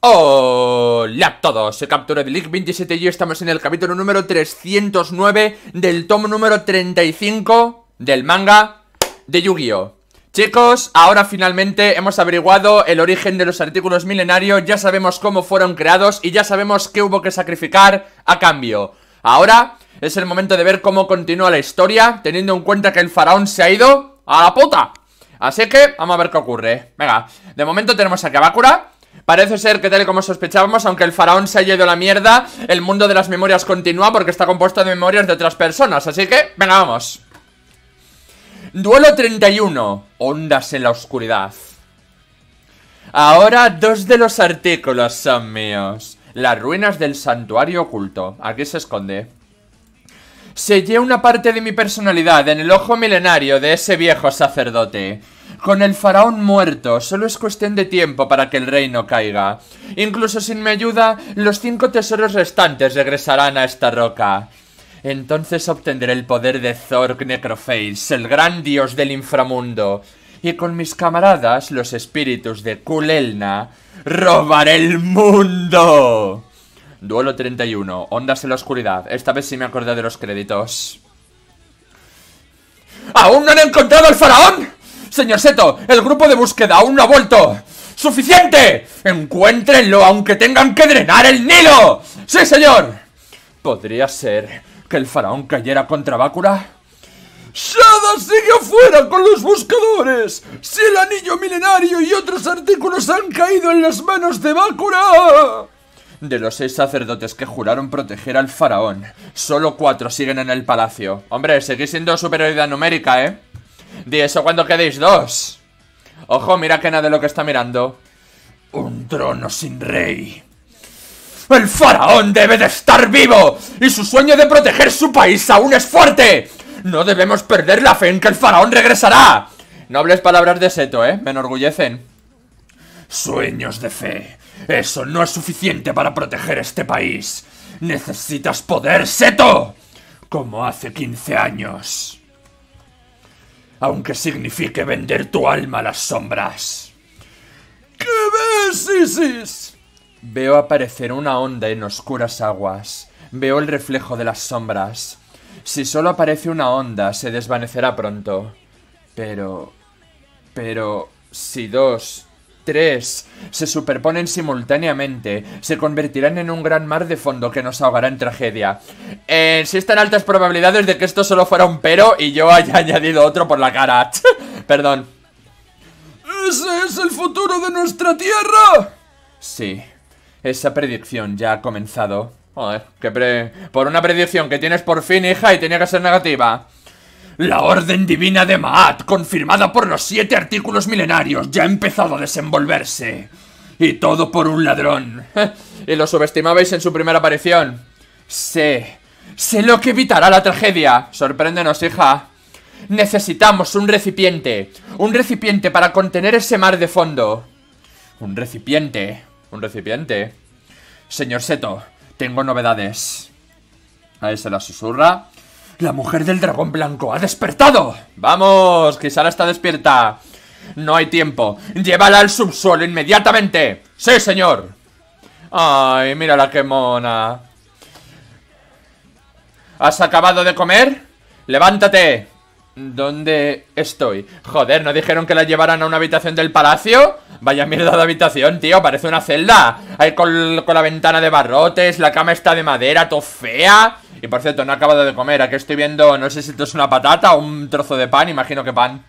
Hola a todos, Se Captura de League 27 y estamos en el capítulo número 309 del tomo número 35 del manga de Yu-Gi-Oh! Chicos, ahora finalmente hemos averiguado el origen de los artículos milenarios, ya sabemos cómo fueron creados y ya sabemos qué hubo que sacrificar a cambio. Ahora es el momento de ver cómo continúa la historia, teniendo en cuenta que el faraón se ha ido a la puta. Así que vamos a ver qué ocurre. Venga, de momento tenemos aquí a Bakura, Parece ser que tal y como sospechábamos, aunque el faraón se haya ido a la mierda, el mundo de las memorias continúa porque está compuesto de memorias de otras personas. Así que, venga, vamos. Duelo 31. Ondas en la oscuridad. Ahora dos de los artículos son míos. Las ruinas del santuario oculto. Aquí se esconde. Sellé una parte de mi personalidad en el ojo milenario de ese viejo sacerdote. Con el faraón muerto, solo es cuestión de tiempo para que el reino caiga. Incluso sin mi ayuda, los cinco tesoros restantes regresarán a esta roca. Entonces obtendré el poder de Zork Necroface, el gran dios del inframundo. Y con mis camaradas, los espíritus de Kulelna, robaré el mundo. Duelo 31, Ondas en la Oscuridad. Esta vez sí me acordé de los créditos. ¡Aún no han encontrado al faraón! Señor Seto, el grupo de búsqueda aún no ha vuelto. ¡Suficiente! ¡Encuéntrenlo aunque tengan que drenar el Nilo! ¡Sí, señor! ¿Podría ser que el faraón cayera contra Bakura? ¡Shada sigue afuera con los buscadores! ¡Si el anillo milenario y otros artículos han caído en las manos de Bakura! De los seis sacerdotes que juraron proteger al faraón, solo cuatro siguen en el palacio. Hombre, seguís siendo superioridad numérica, ¿eh? Di eso cuando quedéis dos. Ojo, mira que nada lo que está mirando. Un trono sin rey. ¡El faraón debe de estar vivo! ¡Y su sueño de proteger su país aún es fuerte! ¡No debemos perder la fe en que el faraón regresará! Nobles palabras de Seto, ¿eh? Me enorgullecen. Sueños de fe. Eso no es suficiente para proteger este país. Necesitas poder, Seto. Como hace 15 años aunque signifique vender tu alma a las sombras. ¿Qué ves, Isis? Veo aparecer una onda en oscuras aguas. Veo el reflejo de las sombras. Si solo aparece una onda, se desvanecerá pronto. Pero... Pero... Si dos tres se superponen simultáneamente, se convertirán en un gran mar de fondo que nos ahogará en tragedia. Eh, existen altas probabilidades de que esto solo fuera un pero y yo haya añadido otro por la cara. Perdón. ¿Ese es el futuro de nuestra Tierra? Sí, esa predicción ya ha comenzado. que Por una predicción que tienes por fin, hija, y tenía que ser negativa. La orden divina de Maat, confirmada por los siete artículos milenarios, ya ha empezado a desenvolverse. Y todo por un ladrón. y lo subestimabais en su primera aparición. Sé, sé lo que evitará la tragedia. Sorpréndenos, hija. Necesitamos un recipiente. Un recipiente para contener ese mar de fondo. Un recipiente. Un recipiente. Señor Seto, tengo novedades. Ahí se la susurra. La mujer del dragón blanco ha despertado. Vamos, quizá está despierta. No hay tiempo. Llévala al subsuelo inmediatamente. Sí, señor. Ay, mira la que mona. ¿Has acabado de comer? Levántate. ¿Dónde estoy? Joder, ¿no dijeron que la llevaran a una habitación del palacio? Vaya mierda de habitación, tío, parece una celda Ahí con, con la ventana de barrotes, la cama está de madera, todo fea Y por cierto, no he acabado de comer, aquí estoy viendo, no sé si esto es una patata o un trozo de pan, imagino que pan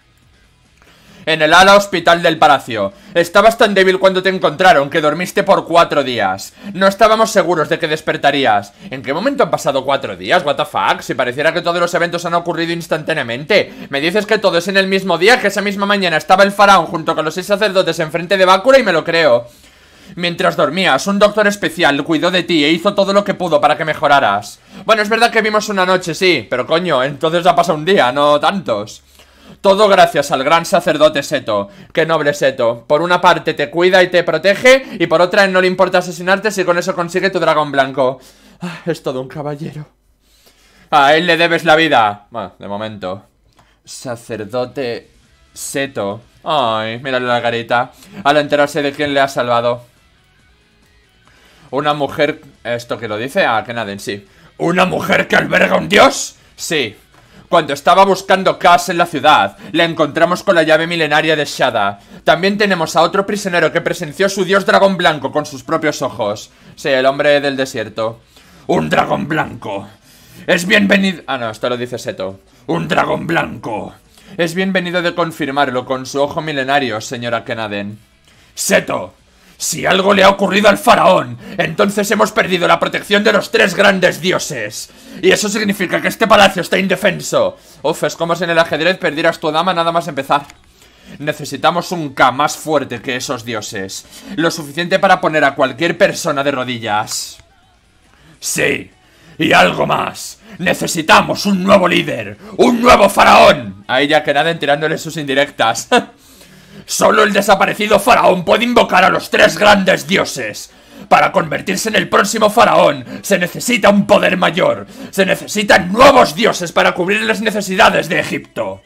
en el ala hospital del palacio. Estabas tan débil cuando te encontraron que dormiste por cuatro días. No estábamos seguros de que despertarías. ¿En qué momento han pasado cuatro días? What the fuck? Si pareciera que todos los eventos han ocurrido instantáneamente. Me dices que todo es en el mismo día, que esa misma mañana estaba el faraón junto con los seis sacerdotes enfrente de Bakura y me lo creo. Mientras dormías, un doctor especial cuidó de ti e hizo todo lo que pudo para que mejoraras. Bueno, es verdad que vimos una noche, sí, pero coño, entonces ha pasado un día, no tantos. Todo gracias al gran sacerdote Seto. Qué noble Seto. Por una parte te cuida y te protege, y por otra no le importa asesinarte si con eso consigue tu dragón blanco. Ah, es todo un caballero. A él le debes la vida. Bueno, de momento. Sacerdote Seto. Ay, mira la carita. Al enterarse de quién le ha salvado. Una mujer... ¿Esto que lo dice? Ah, que nada en sí. ¿Una mujer que alberga un dios? Sí, cuando estaba buscando Cass en la ciudad, la encontramos con la llave milenaria de Shada. También tenemos a otro prisionero que presenció su dios dragón blanco con sus propios ojos. Sí, el hombre del desierto. ¡Un dragón blanco! Es bienvenido... Ah, no, esto lo dice Seto. ¡Un dragón blanco! Es bienvenido de confirmarlo con su ojo milenario, señora Kenaden. ¡Seto! Si algo le ha ocurrido al faraón, entonces hemos perdido la protección de los tres grandes dioses. Y eso significa que este palacio está indefenso. Uf, es como si en el ajedrez perdieras tu dama nada más empezar. Necesitamos un K más fuerte que esos dioses. Lo suficiente para poner a cualquier persona de rodillas. Sí. Y algo más. Necesitamos un nuevo líder. Un nuevo faraón. Ahí ya que nada tirándole sus indirectas. Solo el desaparecido faraón puede invocar a los tres grandes dioses. Para convertirse en el próximo faraón se necesita un poder mayor. Se necesitan nuevos dioses para cubrir las necesidades de Egipto.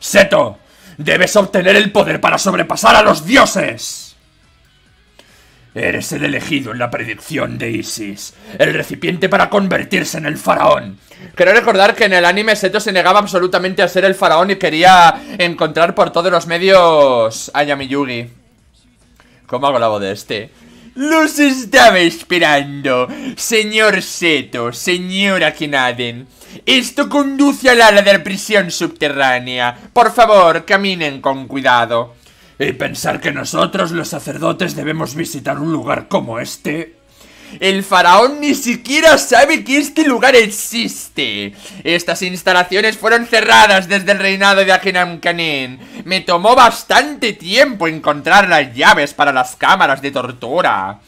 Seto, debes obtener el poder para sobrepasar a los dioses. Eres el elegido en la predicción de Isis, el recipiente para convertirse en el faraón. Quiero recordar que en el anime Seto se negaba absolutamente a ser el faraón y quería encontrar por todos los medios a Yamiyugi. ¿Cómo hago la voz de este? ¡Los estaba esperando! Señor Seto, señora Kinaden. Esto conduce al ala de la prisión subterránea. Por favor, caminen con cuidado. Y pensar que nosotros, los sacerdotes, debemos visitar un lugar como este. El faraón ni siquiera sabe que este lugar existe. Estas instalaciones fueron cerradas desde el reinado de Ajenamkanen. Me tomó bastante tiempo encontrar las llaves para las cámaras de tortura.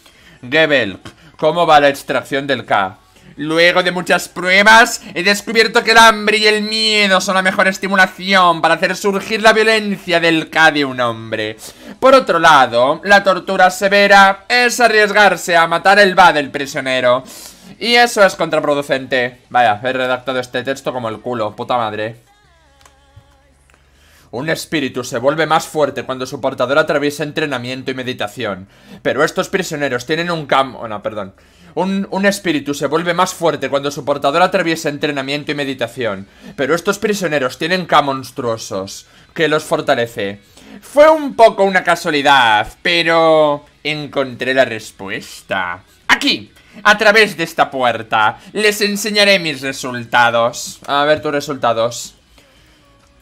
Gebel, ¿cómo va la extracción del K? Luego de muchas pruebas, he descubierto que el hambre y el miedo son la mejor estimulación para hacer surgir la violencia del K de un hombre. Por otro lado, la tortura severa es arriesgarse a matar el va del prisionero. Y eso es contraproducente. Vaya, he redactado este texto como el culo, puta madre. Un espíritu se vuelve más fuerte cuando su portador atraviesa entrenamiento y meditación. Pero estos prisioneros tienen un cam... Oh, no, perdón. Un, un, espíritu se vuelve más fuerte cuando su portador atraviesa entrenamiento y meditación. Pero estos prisioneros tienen K monstruosos, que los fortalece. Fue un poco una casualidad, pero... Encontré la respuesta. ¡Aquí! A través de esta puerta. Les enseñaré mis resultados. A ver tus resultados.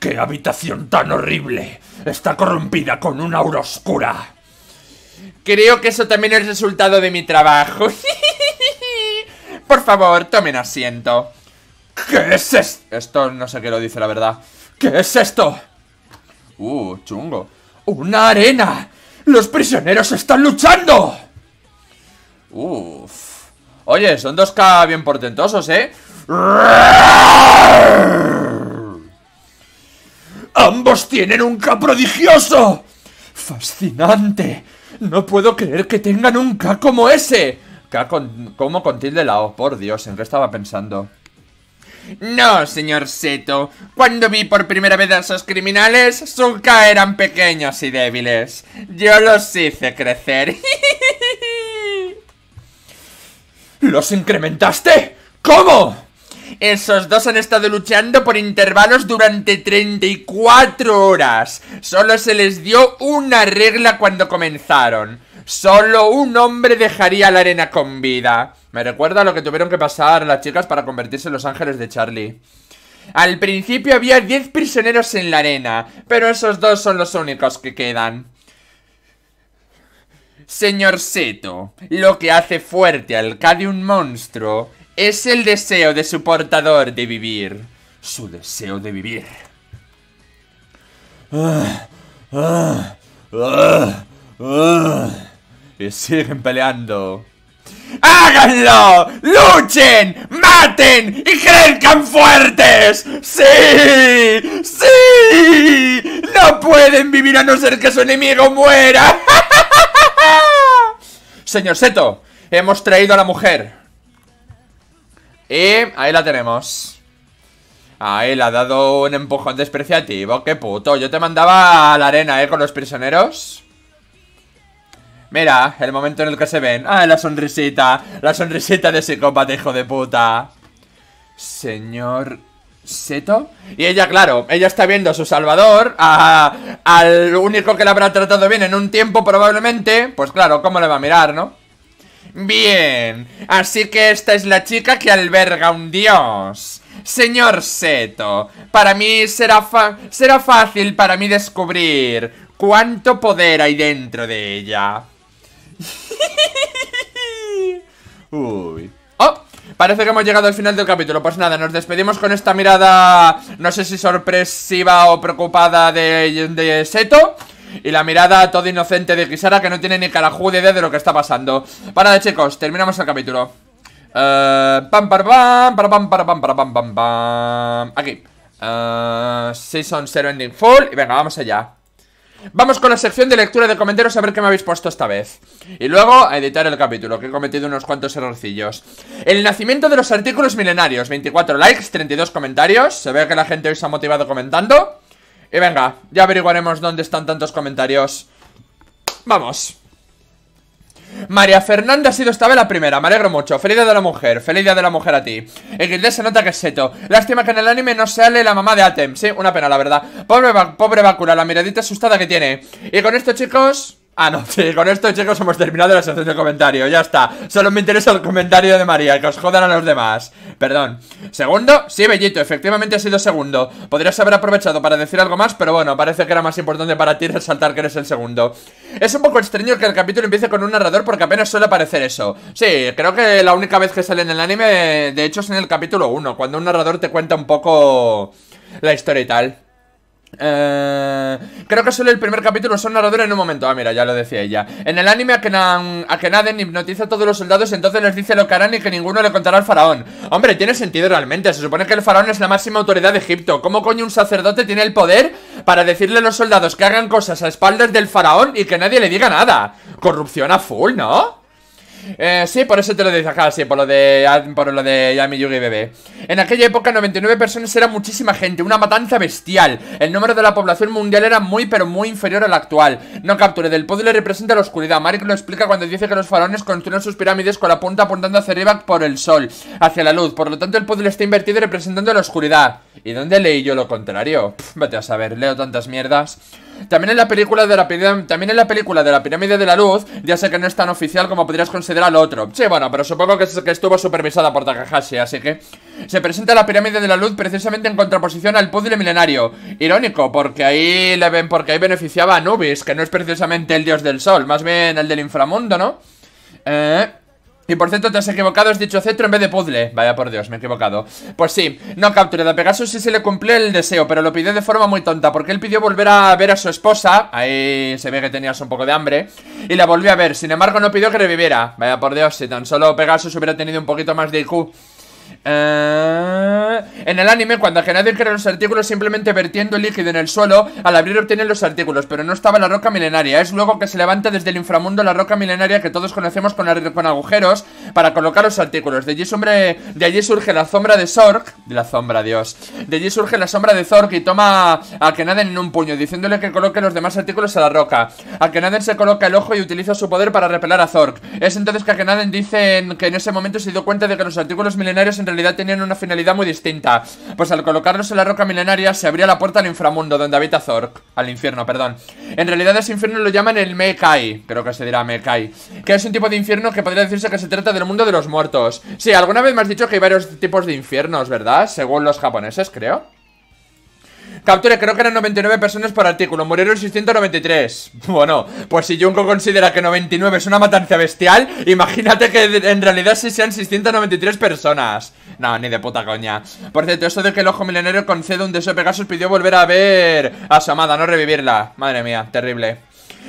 ¡Qué habitación tan horrible! Está corrompida con una aura oscura. Creo que eso también es resultado de mi trabajo. Por favor, tomen asiento. ¿Qué es esto? Esto no sé qué lo dice, la verdad. ¿Qué es esto? Uh, chungo. ¡Una arena! ¡Los prisioneros están luchando! Uf. Oye, son dos K bien portentosos, ¿eh? Ambos tienen un K prodigioso. Fascinante. No puedo creer que tengan un K como ese. K con, como con tilde la O. Por Dios, ¿en qué estaba pensando? No, señor Seto. Cuando vi por primera vez a esos criminales, su K eran pequeños y débiles. Yo los hice crecer. ¿Los incrementaste? ¿Cómo? Esos dos han estado luchando por intervalos durante 34 horas. Solo se les dio una regla cuando comenzaron. Solo un hombre dejaría la arena con vida. Me recuerda a lo que tuvieron que pasar las chicas para convertirse en los ángeles de Charlie. Al principio había 10 prisioneros en la arena, pero esos dos son los únicos que quedan. Señor Seto, lo que hace fuerte al K de un monstruo es el deseo de su portador de vivir. Su deseo de vivir. y siguen peleando. ¡Háganlo! ¡Luchen! ¡Maten! ¡Y crezcan fuertes! ¡Sí! ¡Sí! ¡No pueden vivir a no ser que su enemigo muera! Señor Seto, hemos traído a la mujer. Y ahí la tenemos Ahí le ha dado un empujón despreciativo Qué puto, yo te mandaba a la arena, eh, con los prisioneros Mira, el momento en el que se ven Ah, la sonrisita La sonrisita de psicópata, hijo de puta Señor Seto. Y ella, claro, ella está viendo a su salvador, al único que la habrá tratado bien en un tiempo probablemente. Pues claro, ¿cómo le va a mirar, no? Bien, así que esta es la chica que alberga un dios. Señor Seto, para mí será, será fácil para mí descubrir cuánto poder hay dentro de ella. Uy. ¡Oh! Parece que hemos llegado al final del capítulo Pues nada, nos despedimos con esta mirada No sé si sorpresiva o preocupada de, de Seto y la mirada toda inocente de Kisara que no tiene ni carajú de idea de lo que está pasando. Para chicos, terminamos el capítulo. Eh, pam, pam, pam, pam, pam, pam, pam. Aquí. Eh, season 0 Ending Full. Y venga, vamos allá. Vamos con la sección de lectura de comentarios a ver qué me habéis puesto esta vez. Y luego a editar el capítulo, que he cometido unos cuantos errorcillos. El nacimiento de los artículos milenarios. 24 likes, 32 comentarios. Se ve que la gente hoy se ha motivado comentando. Y venga, ya averiguaremos dónde están tantos comentarios. Vamos. María Fernanda ha sido esta vez la primera, me alegro mucho. Feliz día de la mujer, feliz día de la mujer a ti. inglés se nota que es seto. Lástima que en el anime no sale la mamá de Atem. Sí, una pena, la verdad. Pobre, pobre Bakura, la miradita asustada que tiene. Y con esto, chicos, Ah, no, sí, con esto, chicos, hemos terminado la sección de comentario, ya está. Solo me interesa el comentario de María, que os jodan a los demás. Perdón. ¿Segundo? Sí, Bellito, efectivamente ha sido segundo. Podrías haber aprovechado para decir algo más, pero bueno, parece que era más importante para ti resaltar que eres el segundo. Es un poco extraño que el capítulo empiece con un narrador porque apenas suele aparecer eso. Sí, creo que la única vez que sale en el anime, de hecho, es en el capítulo 1, cuando un narrador te cuenta un poco la historia y tal. Eh, creo que solo el primer capítulo son narradores en un momento. Ah, mira, ya lo decía ella. En el anime, que Akenaden hipnotiza a todos los soldados y entonces les dice lo que harán y que ninguno le contará al faraón. Hombre, tiene sentido realmente. Se supone que el faraón es la máxima autoridad de Egipto. ¿Cómo coño un sacerdote tiene el poder para decirle a los soldados que hagan cosas a espaldas del faraón y que nadie le diga nada? Corrupción a full, ¿no? Eh, sí, por eso te lo dice acá, sí, por lo de, ah, por lo de Yami Yugi Bebé. En aquella época, 99 personas era muchísima gente, una matanza bestial. El número de la población mundial era muy, pero muy inferior al actual. No capture del puzzle representa la oscuridad. Marek lo explica cuando dice que los faraones construyeron sus pirámides con la punta apuntando hacia arriba por el sol, hacia la luz. Por lo tanto, el puzzle está invertido representando la oscuridad. ¿Y dónde leí yo lo contrario? vete a saber, leo tantas mierdas. También en la película de la también en la película de la pirámide de la luz, ya sé que no es tan oficial como podrías considerar lo otro. Sí, bueno, pero supongo que, que estuvo supervisada por Takahashi, así que se presenta la pirámide de la luz precisamente en contraposición al puzzle milenario. Irónico, porque ahí le ven, porque ahí beneficiaba a Anubis, que no es precisamente el dios del sol, más bien el del inframundo, ¿no? Eh y por cierto, te has equivocado, has dicho cetro en vez de puzzle Vaya por Dios, me he equivocado Pues sí, no capturado a Pegasus si se le cumplió el deseo Pero lo pidió de forma muy tonta Porque él pidió volver a ver a su esposa Ahí se ve que tenías un poco de hambre Y la volvió a ver, sin embargo no pidió que reviviera Vaya por Dios, si tan solo Pegasus hubiera tenido un poquito más de IQ eh, en el anime, cuando Akenaden crea los artículos, simplemente vertiendo líquido en el suelo, al abrir obtienen los artículos, pero no estaba la roca milenaria. Es luego que se levanta desde el inframundo la roca milenaria que todos conocemos con, con agujeros para colocar los artículos. De allí, de allí surge la sombra de Zork. De la sombra, Dios. De allí surge la sombra de Zork y toma a Kenaden en un puño, diciéndole que coloque los demás artículos a la roca. A se coloca el ojo y utiliza su poder para repelar a Zork. Es entonces que Akenaden dice dicen que en ese momento se dio cuenta de que los artículos milenarios en realidad tenían una finalidad muy distinta, pues al colocarlos en la roca milenaria se abría la puerta al inframundo donde habita Zork, al infierno, perdón. En realidad ese infierno lo llaman el Mekai, creo que se dirá Mekai, que es un tipo de infierno que podría decirse que se trata del mundo de los muertos. Sí, alguna vez me has dicho que hay varios tipos de infiernos, ¿verdad? Según los japoneses, creo. Capture, creo que eran 99 personas por artículo. Murieron 693. Bueno, pues si Junko considera que 99 es una matanza bestial, imagínate que en realidad sí sean 693 personas. No, ni de puta coña. Por cierto, esto de que el ojo milenario concede un deseo Pegasus pidió volver a ver a su amada, no revivirla. Madre mía, terrible.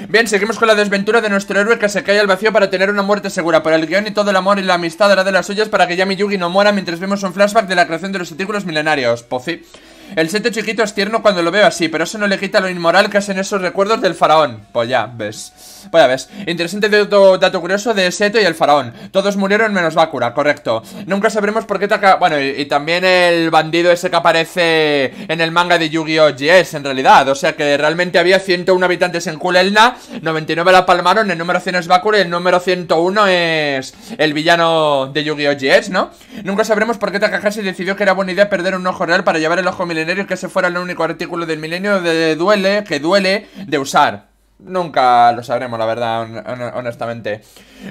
Bien, seguimos con la desventura de nuestro héroe que se cae al vacío para tener una muerte segura. Por el guión y todo el amor y la amistad hará de las suyas para que Yami Yugi no muera mientras vemos un flashback de la creación de los artículos milenarios. Pozi. Pues el seto chiquito es tierno cuando lo veo así, pero eso no le quita lo inmoral que hacen esos recuerdos del faraón. Pues ya, ves. Pues ya ves. Interesante dato, dato curioso de Seto y el faraón. Todos murieron menos Bakura, correcto. Nunca sabremos por qué Takahashi... Bueno, y, también el bandido ese que aparece en el manga de Yu-Gi-Oh! GS, en realidad. O sea que realmente había 101 habitantes en Kulelna, 99 la palmaron, el número 100 es Bakura y el número 101 es el villano de Yu-Gi-Oh! GS, ¿no? Nunca sabremos por qué Takahashi decidió que era buena idea perder un ojo real para llevar el ojo que se fuera el único artículo del milenio de duele, que duele de usar. Nunca lo sabremos, la verdad, honestamente.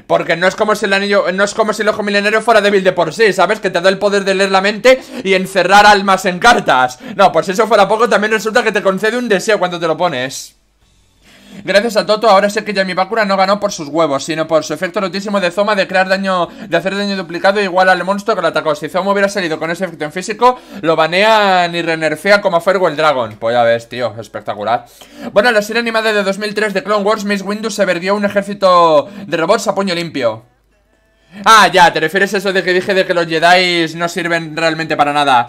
Porque no es como si el anillo, no es como si el ojo milenario fuera débil de por sí, ¿sabes? Que te da el poder de leer la mente y encerrar almas en cartas. No, pues si eso fuera poco, también resulta que te concede un deseo cuando te lo pones. Gracias a Toto, ahora sé que Yami Bakura no ganó por sus huevos, sino por su efecto notísimo de Zoma de crear daño, de hacer daño duplicado igual al monstruo que lo atacó. Si Zoma hubiera salido con ese efecto en físico, lo banean y renerfea como el Dragon. Pues ya ves, tío, espectacular. Bueno, la serie animada de 2003 de Clone Wars, Miss Windu se perdió un ejército de robots a puño limpio. Ah, ya, te refieres a eso de que dije de que los Jedi no sirven realmente para nada.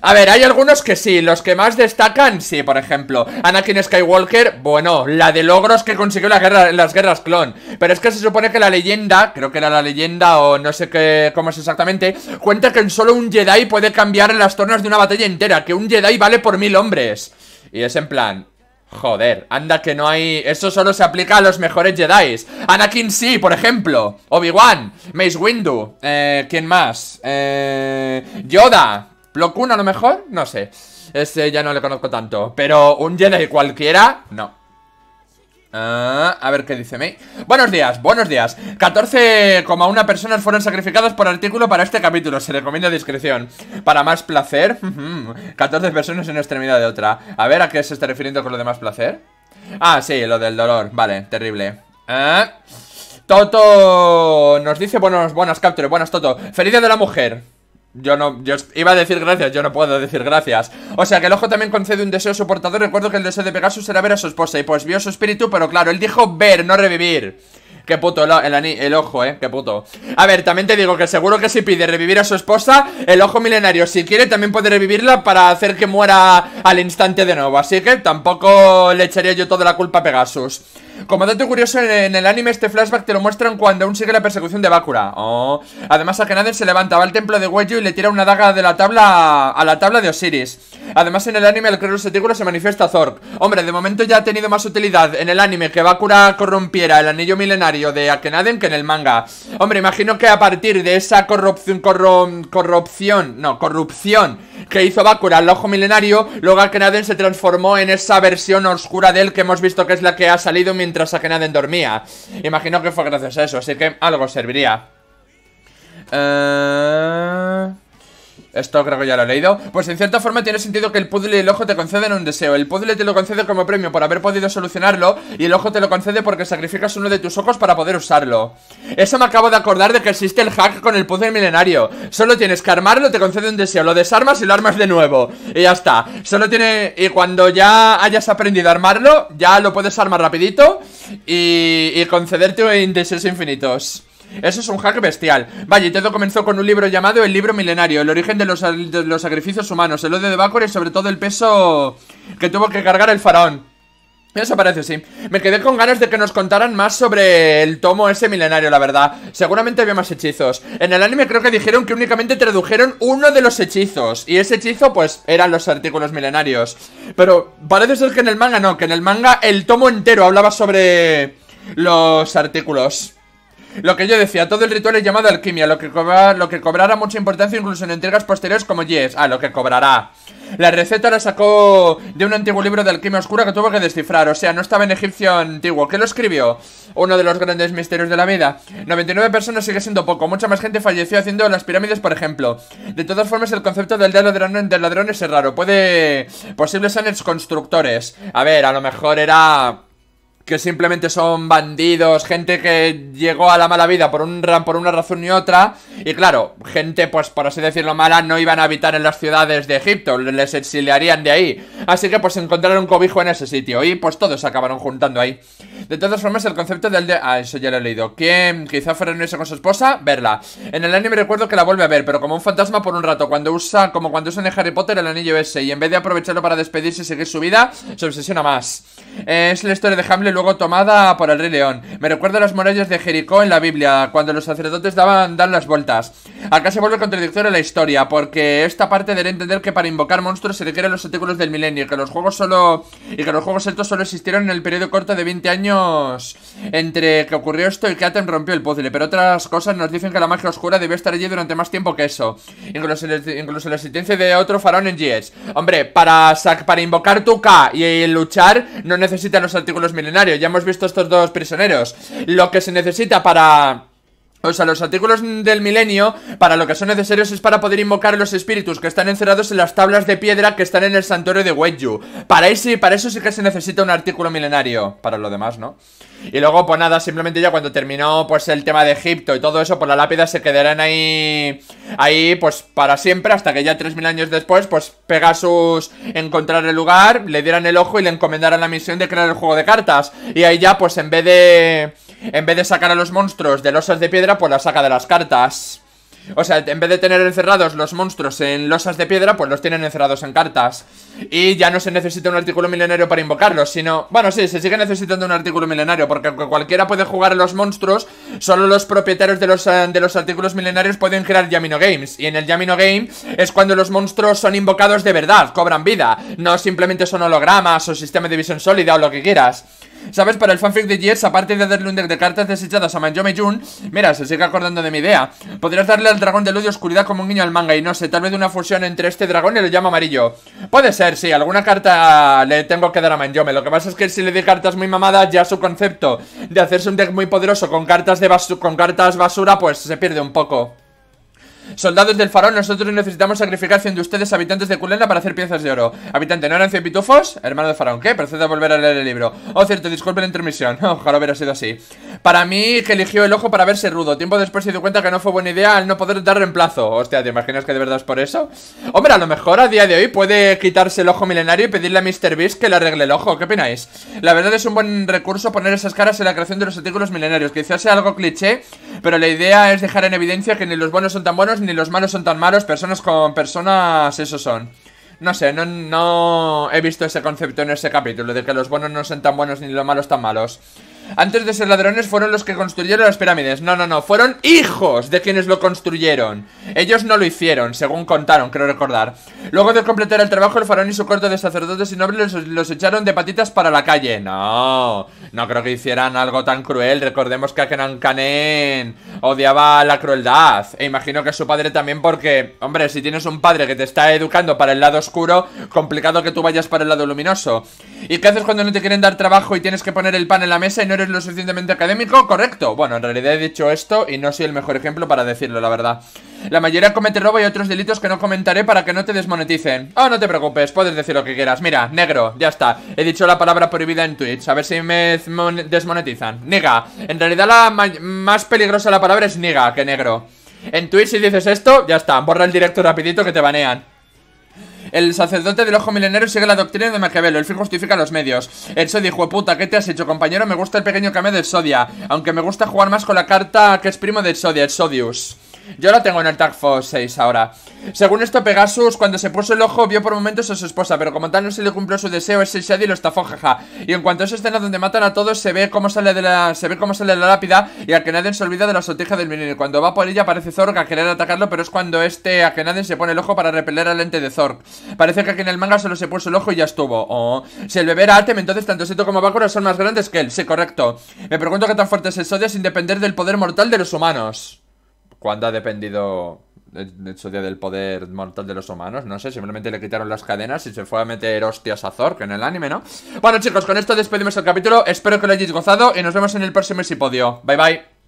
A ver, hay algunos que sí, los que más destacan, sí, por ejemplo, Anakin Skywalker, bueno, la de logros que consiguió la guerra, las guerras clon. Pero es que se supone que la leyenda, creo que era la leyenda o no sé qué, cómo es exactamente, cuenta que en solo un Jedi puede cambiar las tornas de una batalla entera, que un Jedi vale por mil hombres. Y es en plan, Joder, anda que no hay... Eso solo se aplica a los mejores Jedi Anakin sí, por ejemplo Obi-Wan, Mace Windu eh, ¿Quién más? Eh, Yoda 1 a lo mejor, no sé Ese ya no le conozco tanto Pero un Jedi cualquiera, no ah, a ver qué dice May. Buenos días, buenos días. 14,1 personas fueron sacrificadas por artículo para este capítulo. Se recomienda discreción. Para más placer, 14 personas en una extremidad de otra. A ver a qué se está refiriendo con lo de más placer. Ah, sí, lo del dolor. Vale, terrible. Ah, Toto nos dice buenos, buenas capturas. Buenas, Toto. Feliz de la mujer. Yo no, yo iba a decir gracias, yo no puedo decir gracias O sea que el ojo también concede un deseo soportador Recuerdo que el deseo de Pegasus era ver a su esposa Y pues vio su espíritu, pero claro, él dijo ver, no revivir Qué puto el, el, el, ojo, eh, qué puto A ver, también te digo que seguro que si pide revivir a su esposa El ojo milenario, si quiere, también puede revivirla Para hacer que muera al instante de nuevo Así que tampoco le echaría yo toda la culpa a Pegasus como dato curioso, en el anime este flashback te lo muestran cuando aún sigue la persecución de Bakura. Oh. Además, Akenaden se levanta, va al templo de Weju y le tira una daga de la tabla a la tabla de Osiris. Además, en el anime, al creer los se manifiesta Zork. Hombre, de momento ya ha tenido más utilidad en el anime que Bakura corrompiera el anillo milenario de akenaden que en el manga. Hombre, imagino que a partir de esa corrupción, corrupción, no, corrupción que hizo Bakura al ojo milenario, luego Akhenaten se transformó en esa versión oscura de él que hemos visto que es la que ha salido mientras Akhenaten dormía. Imagino que fue gracias a eso, así que algo serviría. Eh... Esto creo que ya lo he leído. Pues en cierta forma tiene sentido que el puzzle y el ojo te conceden un deseo. El puzzle te lo concede como premio por haber podido solucionarlo y el ojo te lo concede porque sacrificas uno de tus ojos para poder usarlo. Eso me acabo de acordar de que existe el hack con el puzzle milenario. Solo tienes que armarlo, te concede un deseo, lo desarmas y lo armas de nuevo. Y ya está. Solo tiene... Y cuando ya hayas aprendido a armarlo, ya lo puedes armar rapidito y, y concederte un deseos infinitos. Eso es un hack bestial. Vaya, y todo comenzó con un libro llamado El libro milenario, el origen de los, sacrificios humanos, el odio de Bacor y sobre todo el peso que tuvo que cargar el faraón. Eso parece, sí. Me quedé con ganas de que nos contaran más sobre el tomo ese milenario, la verdad. Seguramente había más hechizos. En el anime creo que dijeron que únicamente tradujeron uno de los hechizos. Y ese hechizo, pues, eran los artículos milenarios. Pero parece ser que en el manga no, que en el manga el tomo entero hablaba sobre los artículos. Lo que yo decía, todo el ritual es llamado alquimia, lo que, lo que cobrará mucha importancia incluso en entregas posteriores como Yes. Ah, lo que cobrará. La receta la sacó de un antiguo libro de alquimia oscura que tuvo que descifrar, o sea, no estaba en egipcio antiguo. ¿Qué lo escribió? Uno de los grandes misterios de la vida. 99 personas sigue siendo poco, mucha más gente falleció haciendo las pirámides, por ejemplo. De todas formas, el concepto del ladrón de ladrones es raro, puede... Posibles ser constructores. A ver, a lo mejor era que simplemente son bandidos, gente que llegó a la mala vida por, un, por una razón y otra, y claro, gente, pues por así decirlo mala, no iban a habitar en las ciudades de Egipto, les exiliarían de ahí, así que pues encontraron cobijo en ese sitio, y pues todos se acabaron juntando ahí. De todas formas, el concepto del de... Ah, eso ya lo he leído. ¿Quién quizá reunirse con su esposa? Verla. En el anime recuerdo que la vuelve a ver, pero como un fantasma por un rato, cuando usa, como cuando usa en Harry Potter el anillo ese, y en vez de aprovecharlo para despedirse y seguir su vida, se obsesiona más. es la historia de Hamlet luego tomada por el rey león. Me recuerdo a las murallas de Jericó en la Biblia, cuando los sacerdotes daban, dar las vueltas. Acá se vuelve contradictoria la historia, porque esta parte debe entender que para invocar monstruos se requieren los artículos del milenio, y que los juegos solo y que los juegos celtos solo existieron en el periodo corto de 20 años entre que ocurrió esto y que Aten rompió el puzzle, pero otras cosas nos dicen que la magia oscura debió estar allí durante más tiempo que eso, incluso, la existencia de otro faraón en GS. Hombre, para, para invocar tu K y luchar no necesitan los artículos milenarios ya hemos visto estos dos prisioneros Lo que se necesita para o sea, los artículos del milenio, para lo que son necesarios es para poder invocar los espíritus que están encerrados en las tablas de piedra que están en el santuario de Weju Para, para eso sí que se necesita un artículo milenario, para lo demás, ¿no? Y luego, pues nada, simplemente ya cuando terminó pues el tema de Egipto y todo eso, pues la lápida se quedarán ahí, ahí pues para siempre, hasta que ya 3.000 años después, pues Pegasus encontrar el lugar, le dieran el ojo y le encomendaran la misión de crear el juego de cartas. Y ahí ya, pues en vez de, en vez de sacar a los monstruos de losas de piedra, por pues la saca de las cartas. O sea, en vez de tener encerrados los monstruos en losas de piedra, pues los tienen encerrados en cartas. Y ya no se necesita un artículo milenario para invocarlos, sino... Bueno, sí, se sigue necesitando un artículo milenario, porque cualquiera puede jugar a los monstruos, solo los propietarios de los, eh, de los artículos milenarios pueden crear Yamino Games. Y en el Yamino Game es cuando los monstruos son invocados de verdad, cobran vida, no simplemente son hologramas o sistema de visión sólida o lo que quieras. ¿Sabes? Para el fanfic de Yes, aparte de darle un deck de cartas desechadas a Manjome Jun, mira, se sigue acordando de mi idea. Podrías darle al dragón de luz y oscuridad como un guiño al manga y no sé, tal vez una fusión entre este dragón y el llama amarillo. Puede ser, sí, alguna carta le tengo que dar a Manjome. Lo que pasa es que si le di cartas muy mamadas, ya su concepto de hacerse un deck muy poderoso con cartas de con cartas basura, pues se pierde un poco. Soldados del faraón, nosotros necesitamos sacrificar 100 de ustedes, habitantes de Culena, para hacer piezas de oro. Habitante, ¿no eran 100 pitufos? Hermano del faraón, ¿qué? Proceda a volver a leer el libro. Oh, cierto, disculpe la intermisión. Ojalá hubiera sido así. Para mí, que eligió el ojo para verse rudo. Tiempo después se dio cuenta que no fue buena idea al no poder dar reemplazo. Hostia, ¿te imaginas que de verdad es por eso? Hombre, a lo mejor a día de hoy puede quitarse el ojo milenario y pedirle a Mr. Beast que le arregle el ojo. ¿Qué opináis? La verdad es un buen recurso poner esas caras en la creación de los artículos milenarios. Quizás sea algo cliché, pero la idea es dejar en evidencia que ni los buenos son tan buenos ni los malos son tan malos, personas con personas, eso son. No sé, no, he visto ese concepto en ese capítulo, de que los buenos no son tan buenos ni los malos tan malos. Antes de ser ladrones fueron los que construyeron las pirámides. No, no, no. Fueron hijos de quienes lo construyeron. Ellos no lo hicieron, según contaron, creo recordar. Luego de completar el trabajo, el faraón y su corte de sacerdotes y nobles los, echaron de patitas para la calle. No, no creo que hicieran algo tan cruel. Recordemos que Akenankanen odiaba la crueldad. E imagino que su padre también porque, hombre, si tienes un padre que te está educando para el lado oscuro, complicado que tú vayas para el lado luminoso. ¿Y qué haces cuando no te quieren dar trabajo y tienes que poner el pan en la mesa y eres lo suficientemente académico, correcto. Bueno, en realidad he dicho esto y no soy el mejor ejemplo para decirlo, la verdad. La mayoría comete robo y otros delitos que no comentaré para que no te desmoneticen. Oh, no te preocupes, puedes decir lo que quieras. Mira, negro, ya está. He dicho la palabra prohibida en Twitch, a ver si me desmonetizan. Niga, En realidad la más peligrosa la palabra es niga, que negro. En Twitch si dices esto, ya está, borra el directo rapidito que te banean. El sacerdote del ojo milenario sigue la doctrina de Maquiavelo. El fin justifica los medios. El Sodio, puta, ¿qué te has hecho, compañero? Me gusta el pequeño cameo de Sodia. Aunque me gusta jugar más con la carta que es primo de Sodia, el yo la tengo en el Tag Force 6 ahora. Según esto, Pegasus, cuando se puso el ojo, vio por momentos a su esposa, pero como tal no se le cumplió su deseo, ese Shady lo estafó, jaja. Y en cuanto a esa escena donde matan a todos, se ve cómo sale de la, se ve cómo sale de la lápida y nadie se olvida de la sortija del menino. Cuando va por ella, aparece Zork a querer atacarlo, pero es cuando este nadie se pone el ojo para repeler al ente de Zork. Parece que aquí en el manga solo se puso el ojo y ya estuvo. Oh. Si el bebé era Artem, entonces tanto Seto como Bakura son más grandes que él. Sí, correcto. Me pregunto qué tan fuerte es el sodio sin depender del poder mortal de los humanos cuando ha dependido el del poder mortal de los humanos, no sé, simplemente le quitaron las cadenas y se fue a meter hostias a Zork en el anime, ¿no? Bueno chicos, con esto despedimos el capítulo, espero que lo hayáis gozado y nos vemos en el próximo episodio. Bye bye.